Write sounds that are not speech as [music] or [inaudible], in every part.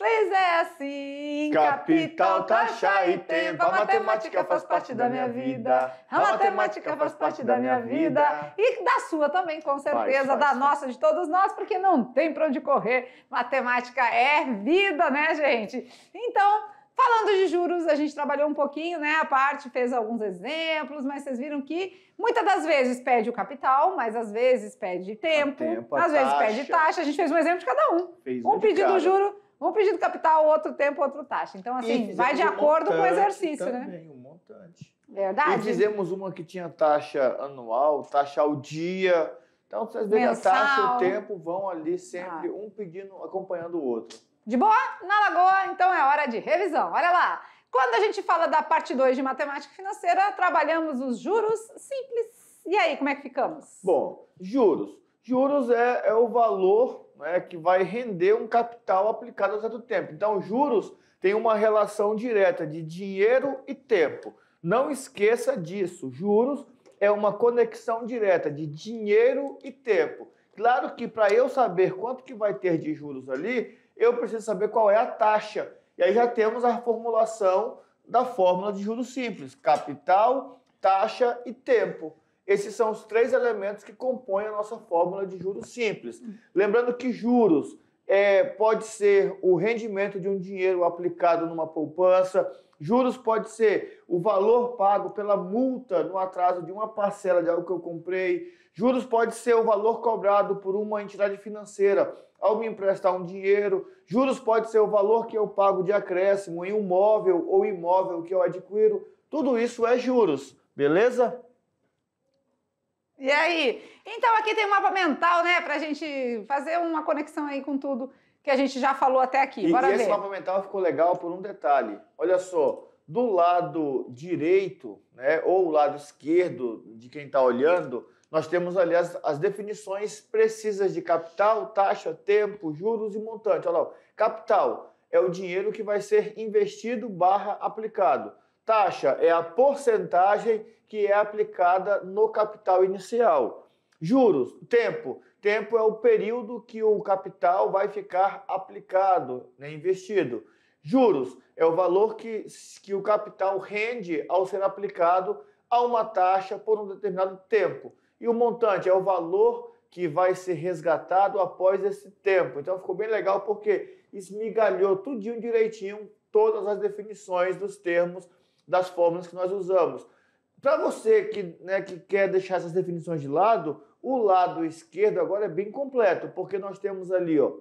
Pois é assim. Capital, taxa e tempo. A matemática faz parte da minha vida. A matemática faz parte da minha vida. E da sua também, com certeza. Faz, faz, da nossa, de todos nós, porque não tem para onde correr. Matemática é vida, né, gente? Então. Falando de juros, a gente trabalhou um pouquinho, né? A parte fez alguns exemplos, mas vocês viram que muitas das vezes pede o capital, mas às vezes pede tempo, tempo às taxa. vezes pede taxa. A gente fez um exemplo de cada um. Fez um, um de juro um pedido capital, outro tempo, outro taxa. Então, assim, vai de acordo com o exercício, também, né? Também, um montante. Verdade. E fizemos uma que tinha taxa anual, taxa ao dia. Então, vocês veem a taxa, o tempo, vão ali sempre ah. um pedindo, acompanhando o outro. De boa? Na lagoa, então é hora de revisão. Olha lá. Quando a gente fala da parte 2 de matemática financeira, trabalhamos os juros simples. E aí, como é que ficamos? Bom, juros. Juros é, é o valor né, que vai render um capital aplicado ao certo tempo. Então, juros tem uma relação direta de dinheiro e tempo. Não esqueça disso. Juros é uma conexão direta de dinheiro e tempo. Claro que para eu saber quanto que vai ter de juros ali, eu preciso saber qual é a taxa. E aí já temos a formulação da fórmula de juros simples: capital, taxa e tempo. Esses são os três elementos que compõem a nossa fórmula de juros simples. Lembrando que juros é, pode ser o rendimento de um dinheiro aplicado numa poupança, juros pode ser o valor pago pela multa no atraso de uma parcela de algo que eu comprei, juros pode ser o valor cobrado por uma entidade financeira ao me emprestar um dinheiro, juros pode ser o valor que eu pago de acréscimo em um móvel ou imóvel que eu adquiro, tudo isso é juros, beleza? E aí? Então aqui tem um mapa mental, né, pra gente fazer uma conexão aí com tudo que a gente já falou até aqui. E, Bora e ver. esse mapa mental ficou legal por um detalhe. Olha só, do lado direito, né, ou o lado esquerdo de quem está olhando, nós temos ali as, as, definições precisas de capital, taxa, tempo, juros e montante. Olha lá, capital é o dinheiro que vai ser investido barra aplicado. Taxa é a porcentagem que é aplicada no capital inicial. Juros, tempo. Tempo é o período que o capital vai ficar aplicado, né, investido. Juros é o valor que, que o capital rende ao ser aplicado a uma taxa por um determinado tempo. E o montante é o valor que vai ser resgatado após esse tempo. Então ficou bem legal porque esmigalhou tudinho direitinho todas as definições dos termos das fórmulas que nós usamos para você que, né, que quer deixar essas definições de lado, o lado esquerdo agora é bem completo, porque nós temos ali ó,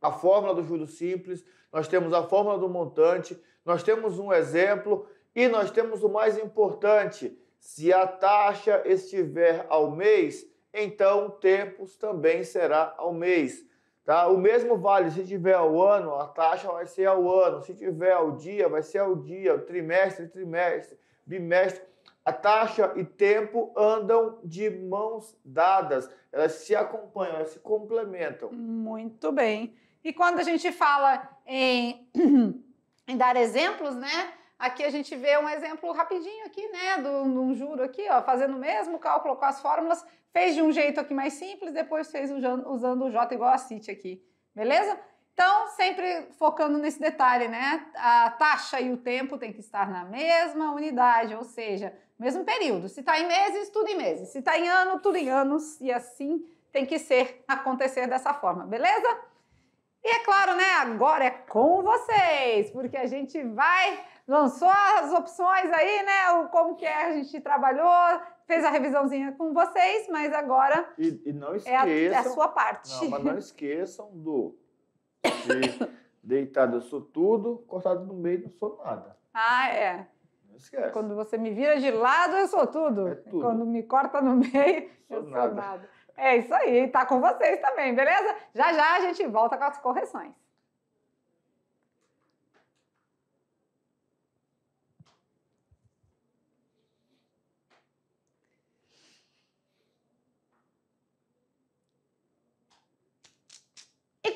a fórmula do juro simples, nós temos a fórmula do montante, nós temos um exemplo e nós temos o mais importante: se a taxa estiver ao mês, então tempos também será ao mês. Tá? O mesmo vale se tiver ao ano, a taxa vai ser ao ano, se tiver ao dia, vai ser ao dia, trimestre, trimestre, bimestre a taxa e tempo andam de mãos dadas, elas se acompanham, elas se complementam. Muito bem. E quando a gente fala em, [clears throat] em dar exemplos, né? Aqui a gente vê um exemplo rapidinho aqui, né? De um juro aqui, ó, fazendo o mesmo cálculo com as fórmulas, fez de um jeito aqui mais simples, depois fez usando, usando o J igual a CIT aqui, beleza? Então, sempre focando nesse detalhe, né? A taxa e o tempo tem que estar na mesma unidade, ou seja, mesmo período. Se está em meses, tudo em meses. Se está em ano, tudo em anos. E assim tem que ser, acontecer dessa forma, beleza? E é claro, né? Agora é com vocês, porque a gente vai lançou as opções aí, né? O como que é, a gente trabalhou, fez a revisãozinha com vocês, mas agora e, e não esqueçam, é, a, é a sua parte. Não, mas não esqueçam do deitado eu sou tudo, cortado no meio não sou nada. Ah, é. Não esquece. Quando você me vira de lado, eu sou tudo. É tudo. Quando me corta no meio, sou eu sou nada. nada. É isso aí, tá com vocês também, beleza? Já já a gente volta com as correções.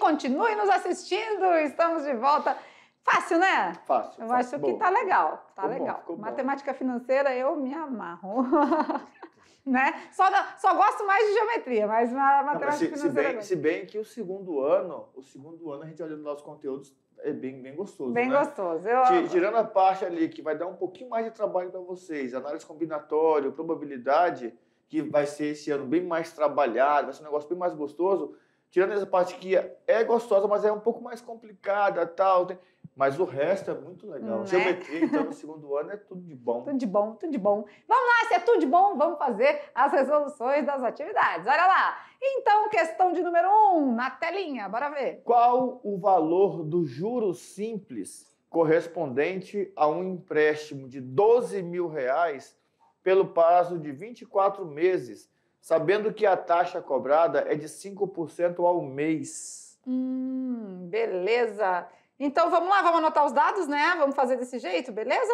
continue nos assistindo. Estamos de volta. Fácil, né? Fácil. Eu fácil. acho que bom. tá legal. Tá ficou legal. Bom, Matemática bom. financeira, eu me amarro. [laughs] né? Só, só gosto mais de geometria, mas na matemática Não, se, financeira. Se bem, se bem, que o segundo ano, o segundo ano, a gente olhando nossos conteúdos, é bem, bem gostoso. Bem né? gostoso. Eu... Tirando a parte ali que vai dar um pouquinho mais de trabalho para vocês, análise combinatória, probabilidade, que vai ser esse ano bem mais trabalhado, vai ser um negócio bem mais gostoso. Tirando essa parte que é gostosa, mas é um pouco mais complicada tal. Tem... Mas o resto é muito legal. Hum, se eu é. meter, então, no segundo ano, é tudo de bom. Tudo de bom, tudo de bom. Vamos lá, se é tudo de bom, vamos fazer as resoluções das atividades. Olha lá. Então, questão de número um, na telinha, bora ver. Qual o valor do juro simples correspondente a um empréstimo de 12 mil reais pelo prazo de 24 meses sabendo que a taxa cobrada é de 5% ao mês. Hum, beleza. Então vamos lá, vamos anotar os dados, né? Vamos fazer desse jeito, beleza?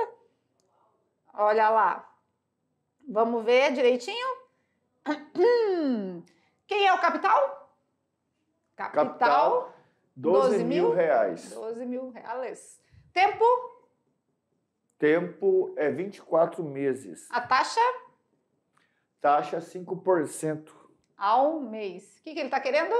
Olha lá. Vamos ver direitinho. [clears throat] Quem é o capital? Capital, capital 12, 12 mil reais. 12 mil reais. Tempo? Tempo é 24 meses. A taxa? Taxa 5%. Ao mês. O que, que ele está querendo?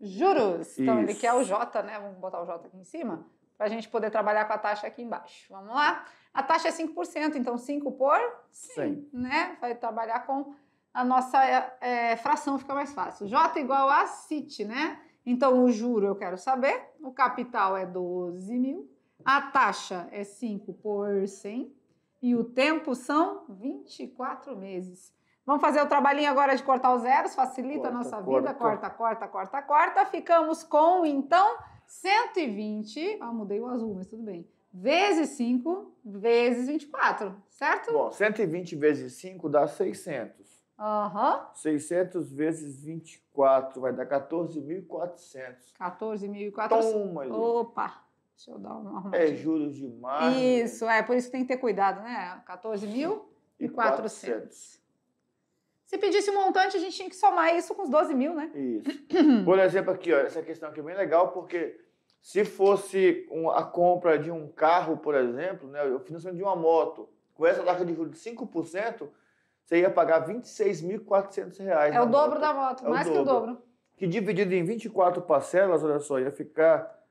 Juros. Então Isso. ele quer o J, né? Vamos botar o J aqui em cima, para a gente poder trabalhar com a taxa aqui embaixo. Vamos lá? A taxa é 5%, então 5 por 100, 100. né? Vai trabalhar com a nossa é, fração, fica mais fácil. J igual a CIT, né? Então, o juro eu quero saber, o capital é 12 mil, a taxa é 5 por 100 e o tempo são 24 meses. Vamos fazer o trabalhinho agora de cortar os zeros, facilita corta, a nossa vida. Corta, corta, corta, corta, Ficamos com, então, 120. Ah, mudei o azul, mas tudo bem. Vezes 5, vezes 24, certo? Bom, 120 vezes 5 dá 600. Aham. Uhum. 600 vezes 24 vai dar 14.400. 14.400. Toma ali. Opa! Deixa eu dar uma arrumada. É juros demais. Isso, é. Por isso que tem que ter cuidado, né? 14.400. Se pedisse um montante, a gente tinha que somar isso com os 12 mil, né? Isso. [clears throat] Por exemplo, aqui, ó, essa questão aqui é bem legal, porque se fosse um, a compra de um carro, por exemplo, né, o financiamento de uma moto, com essa taxa de juros de 5%, você ia pagar R$ reais. É o dobro moto. da moto, é mais o que o dobro. Que dividido em 24 parcelas, olha só, ia ficar,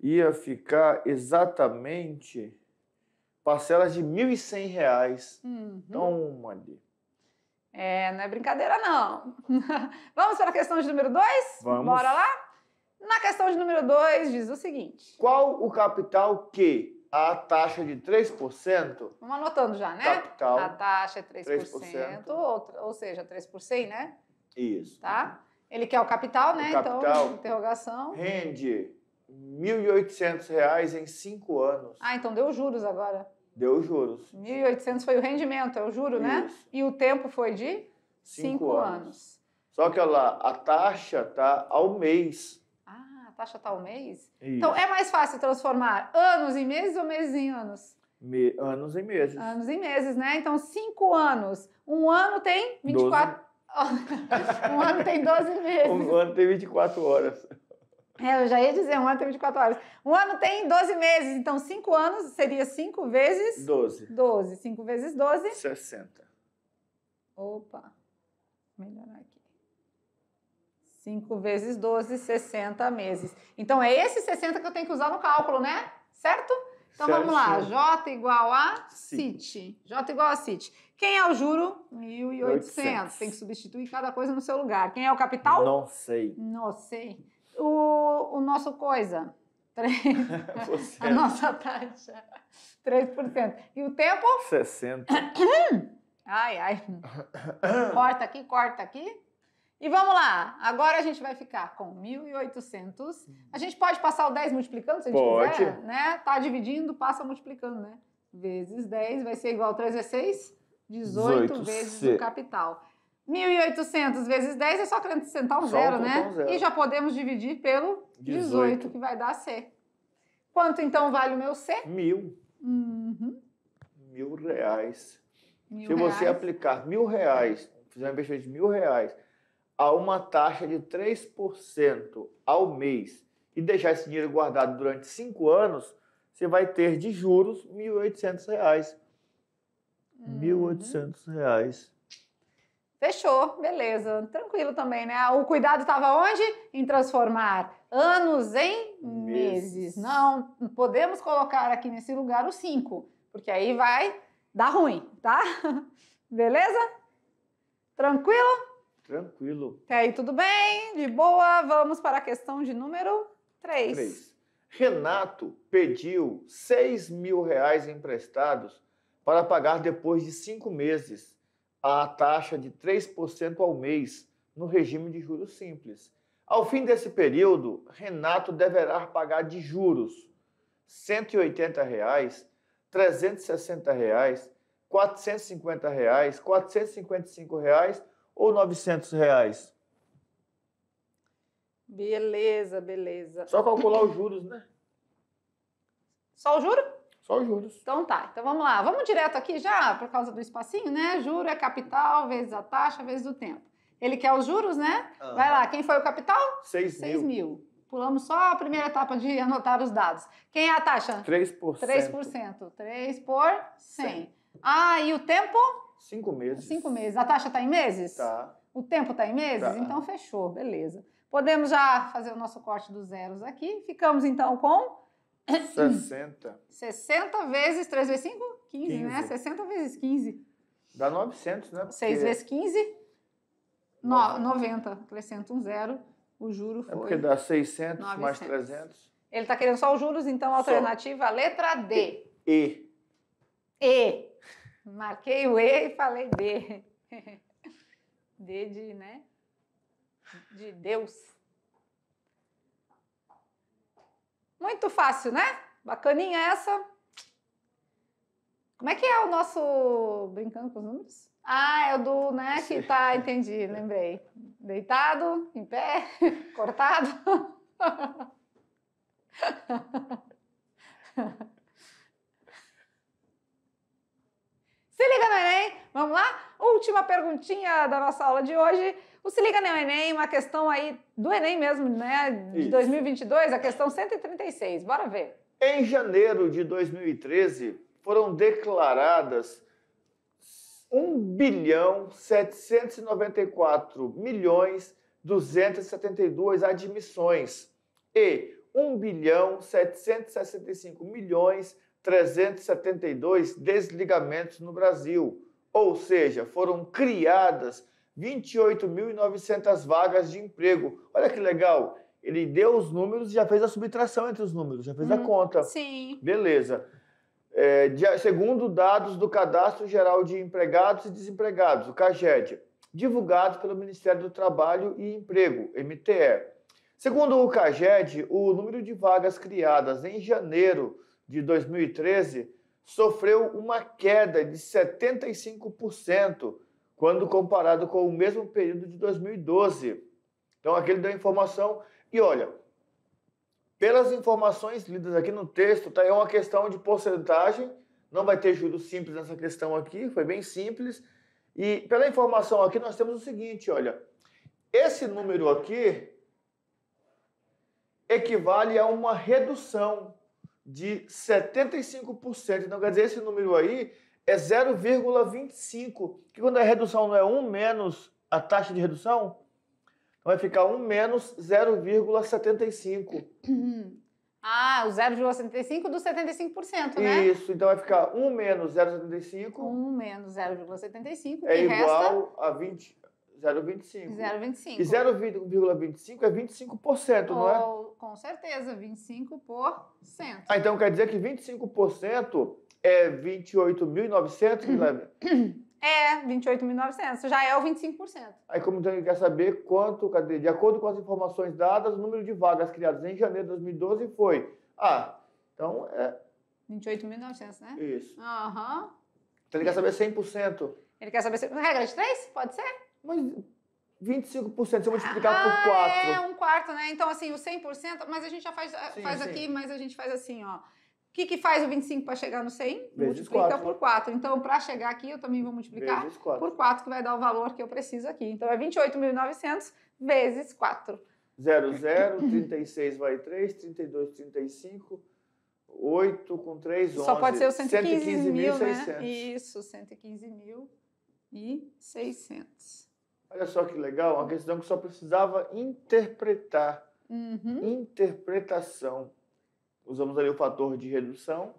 ia ficar exatamente parcelas de R$ 1.100. Uhum. Então, ali. É, não é brincadeira, não. [laughs] Vamos para a questão de número 2? Vamos. Bora lá? Na questão de número 2, diz o seguinte: Qual o capital que a taxa de 3%. Vamos anotando já, né? Capital. A taxa é 3%, 3%. Ou, ou seja, 3 por 100, né? Isso. Tá? Ele quer o capital, o né? Então, capital então, interrogação. Rende R$ 1.800 em 5 anos. Ah, então deu juros agora. Deu juros. 1.800 foi o rendimento, é o juro, né? Isso. né? E o tempo foi de? Cinco, Cinco anos. anos. Só que olha lá, a taxa tá ao mês. Ah, a taxa tá ao mês? Isso. Então é mais fácil transformar anos em meses ou meses em anos? Me... Anos em meses. Anos em meses, né? Então, cinco anos. Um ano tem 24. [laughs] um ano tem 12 meses. Um ano tem 24 horas. É, eu já ia dizer, um ano tem 24 horas. Um ano tem 12 meses, então 5 anos seria 5 vezes. 12. 12. 5 vezes 12. 60. Opa, vou melhorar aqui. 5 vezes 12, 60 meses. Então é esse 60 que eu tenho que usar no cálculo, né? Certo? Então certo. vamos lá. J igual a CIT. J igual a CIT. Quem é o juro? 1.800. Tem que substituir cada coisa no seu lugar. Quem é o capital? Não sei. Não sei o nosso coisa. 3, [laughs] a nossa taxa, 3%. E o tempo? 60. [coughs] Ai, ai. corta aqui, corta aqui. E vamos lá, agora a gente vai ficar com 1.800. A gente pode passar o 10 multiplicando, se a gente pode. quiser, né? Tá dividindo, passa multiplicando, né? Vezes 10 vai ser igual a 3 é vezes 6, 18, 18 vezes C. o capital. 1.800 vezes 10 é só acrescentar um só zero, né? Um zero. E já podemos dividir pelo 18, 18, que vai dar C. Quanto então vale o meu C? Mil. Uhum. Mil reais. Mil Se reais. você aplicar mil reais, fizer um investimento de mil reais, a uma taxa de 3% ao mês e deixar esse dinheiro guardado durante 5 anos, você vai ter de juros R$ 1.800. Uhum. 1.800 reais. Fechou, beleza, tranquilo também, né? O cuidado estava onde? Em transformar anos em meses. meses. Não podemos colocar aqui nesse lugar o 5, porque aí vai dar ruim, tá? [laughs] Beleza? Tranquilo? Tranquilo. Até aí, tudo bem? De boa? Vamos para a questão de número 3. 3. Renato pediu 6 mil reais emprestados para pagar depois de cinco meses a taxa de 3% ao mês no regime de juros simples. Ao fim desse período, Renato deverá pagar de juros R$ 180,00, reais, R$ 360,00, reais, R$ 450, reais, R$ 455 reais ou R$ Reais. Beleza, beleza. Só calcular os juros, né? Só o juro? Só os juros. Então tá, então vamos lá. Vamos direto aqui já, por causa do espacinho, né? Juro é capital vezes a taxa vezes o tempo. Ele quer os juros, né? Uhum. Vai lá, quem foi o capital? 6 mil. 6 mil. Pulamos só a primeira etapa de anotar os dados. Quem é a taxa? 3%. 3%. 3 por 100. 100. Ah, e o tempo? 5 meses. 5 meses. A taxa está em meses? Tá. O tempo está em meses? Tá. Então fechou, beleza. Podemos já fazer o nosso corte dos zeros aqui. Ficamos então com 60. 60 [clears throat] vezes 3 vezes 5? 15, 15. né? 60 vezes 15. Dá 900, né? Porque... 6 vezes 15? No, 90. Acrescenta um zero. O juro foi. É porque dá 600 900. mais 300. Ele está querendo só os juros, então a alternativa, a letra D. E. E. Marquei o E e falei D. [laughs] D de, né? De Deus. Muito fácil, né? Bacaninha essa. Como é que é o nosso. Brincando com os números? Ah, é o do, né? Que tá, entendi, [laughs] é. lembrei. Deitado, em pé, [laughs] cortado. [laughs] Se liga no Enem, vamos lá? última perguntinha da nossa aula de hoje. O Se Liga no Enem, uma questão aí do Enem mesmo, né? De Isso. 2022, a questão 136. Bora ver. Em janeiro de 2013, foram declaradas 1 bilhão 794 milhões 272 admissões e 1 bilhão 765 milhões 372 desligamentos no Brasil ou seja, foram criadas 28.900 vagas de emprego. Olha que legal! Ele deu os números e já fez a subtração entre os números, já fez hum, a uhum, conta. Sim. Beleza. É, de, segundo dados do Cadastro Geral de Empregados e Desempregados, o CAGED, divulgado pelo Ministério do Trabalho e Emprego, MTE. Segundo o CAGED, o número de vagas criadas em janeiro de 2013 sofreu uma queda de 75% quando comparado com o mesmo período de 2012. Então aqui ele deu informação e olha, pelas informações lidas aqui no texto, tá, é uma questão de porcentagem, não vai ter juros simples nessa questão aqui, foi bem simples. E pela informação aqui nós temos o seguinte, olha, esse número aqui equivale a uma redução de 75%. Então, quer dizer, esse número aí é 0,25, que quando a redução não é 1 menos a taxa de redução, então vai ficar 1 menos 0,75. [clears throat] Ah, o 0,75 do 75%, né? Isso, então vai ficar 1 menos 0,75. 1 menos 0,75, que é igual resta... a 20. 0,25. 0,25. E 0,25 é 25%, Ou, não é? Com certeza, 25%. Ah, então quer dizer que 25% é 28.900, Guilherme? É, 28.900, já é o 25%. Aí, como então, quer saber quanto, cadê? De acordo com as informações dadas, o número de vagas criadas em janeiro de 2012 foi. Ah, então é. 28.900, né? Isso. Aham. Uhum. Então ele quer saber 100%. Ele quer saber. 100%. Regra de três? Pode ser? Mas 25% se eu multiplicar ah, por 4. É, um quarto, né? Então, assim, o 100%, mas a gente já faz, sim, faz sim. aqui, mas a gente faz assim, ó. O que, que faz o 25 para chegar no 100? Vezes Multiplica 4. por 4. Então, para chegar aqui, eu também vou multiplicar 4. por 4, que vai dar o valor que eu preciso aqui. Então, é 28.900 vezes 4. 0, 0, 36 vai 3, 32, 35, 8 com 3, 11. Só pode ser o 115.600. 115 né? Isso, 115.600. Olha só que legal, uma questão que só precisava interpretar. Uhum. Interpretação. Usamos ali o fator de redução.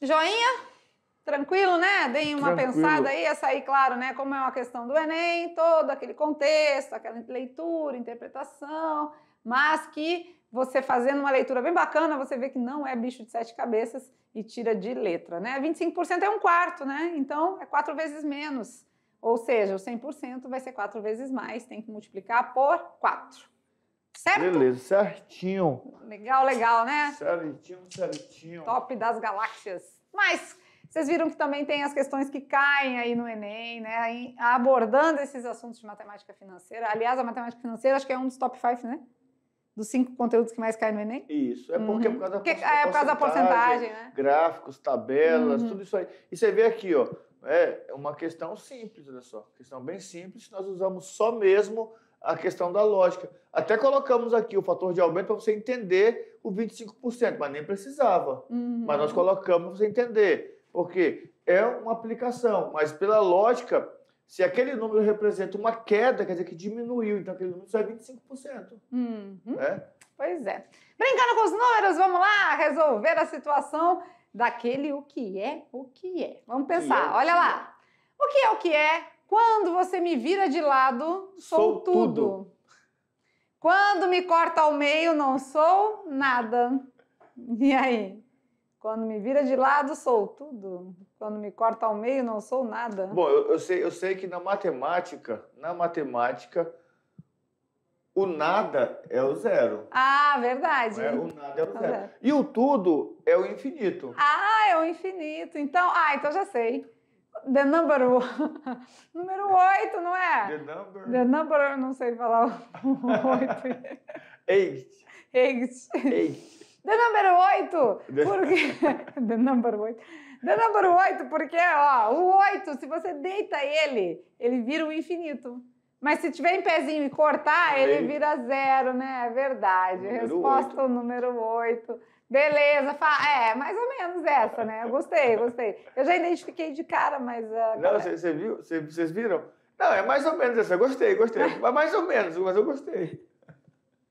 Joinha? Tranquilo, né? Deem uma Tranquilo. pensada aí, essa aí, claro, né? Como é uma questão do Enem, todo aquele contexto, aquela leitura, interpretação, mas que você fazendo uma leitura bem bacana, você vê que não é bicho de sete cabeças e tira de letra, né? 25% é um quarto, né? Então é quatro vezes menos. Ou seja, o 100% vai ser 4 vezes mais, tem que multiplicar por 4. Certo? Beleza, certinho. Legal, legal, né? Certinho, certinho. Top das galáxias. Mas vocês viram que também tem as questões que caem aí no Enem, né? Abordando esses assuntos de matemática financeira. Aliás, a matemática financeira acho que é um dos top 5, né? Dos cinco conteúdos que mais caem no Enem? Isso, é porque é uhum. é por causa da porcentagem. É por causa da porcentagem, né? Gráficos, tabelas, uhum. tudo isso aí. E você vê aqui, ó, é, é uma questão simples, olha só. Questão bem simples, nós usamos só mesmo a questão da lógica. Até colocamos aqui o fator de aumento para você entender o 25%, mas nem precisava. Uhum. Mas nós colocamos para você entender, porque é uma aplicação, mas pela lógica, se aquele número representa uma queda, quer dizer que diminuiu, então aquele número só é 25%. Uhum. Né? Pois é. Brincando com os números, vamos lá resolver a situação daquele o que é o que é. Vamos pensar, é, olha lá. É. O que é o que é? Quando você me vira de lado, sou, sou tudo. tudo. Quando me corta ao meio, não sou nada. E aí? Quando me vira de lado, sou tudo. Quando me corta ao meio, não sou nada. Bom, eu, eu sei, eu sei que na matemática, na matemática, o nada é o zero. Ah, verdade. É, o nada é o zero. E o tudo é o infinito. Ah, é o infinito. Então, ah, então já sei. The number [laughs] número 8, não é? The number. The number, não sei falar o 8. Eight. Eight. Eight. The number 8, porque... [laughs] The number 8. The number 8, porque, ó, o 8, se você deita ele, ele vira o infinito. Mas se tiver em pezinho e cortar, Aí. ele vira zero, né? É verdade. Número Resposta 8. número 8. Beleza, é, mais ou menos essa, né? Eu gostei, gostei. Eu já identifiquei de cara, mas. Uh, Não, você viu? Vocês viram? Não, é mais ou menos essa. Gostei, gostei. [laughs] Mas mais ou menos, mas eu gostei. [laughs]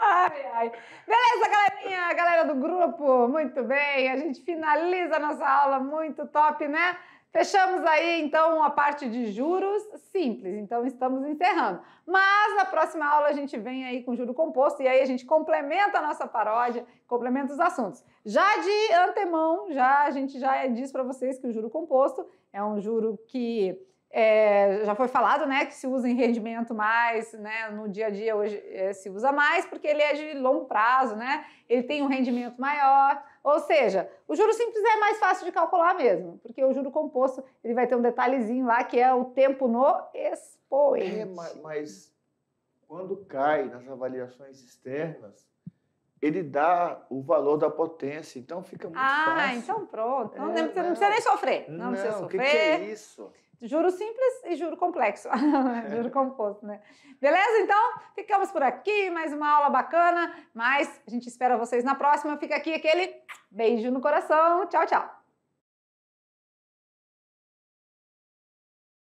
ai, ai. Beleza, galerinha, galera do grupo, muito bem. A gente finaliza a nossa aula muito top, né? Fechamos aí então a parte de juros simples, então estamos encerrando. Mas na próxima aula a gente vem aí com juro composto e aí a gente complementa a nossa paródia, complementa os assuntos. Já de antemão, já a gente já diz para vocês que o juro composto é um juro que é, já foi falado, né, que se usa em rendimento mais, né, no dia a dia hoje é, se usa mais porque ele é de longo prazo, né? Ele tem um rendimento maior ou seja, o juro simples é mais fácil de calcular mesmo, porque o juro composto ele vai ter um detalhezinho lá que é o tempo no expoente. É, mas, mas quando cai nas avaliações externas, ele dá o valor da potência, então fica muito ah, fácil. Ah, então pronto. Não, é, não, não, precisa nem sofrer. Não, não precisa sofrer. O que, que é isso? juro simples e juro complexo, [laughs] é. juro composto, né? Beleza? Então, ficamos por aqui, mais uma aula bacana, mas a gente espera vocês na próxima. Fica aqui aquele beijo no coração. Tchau, tchau.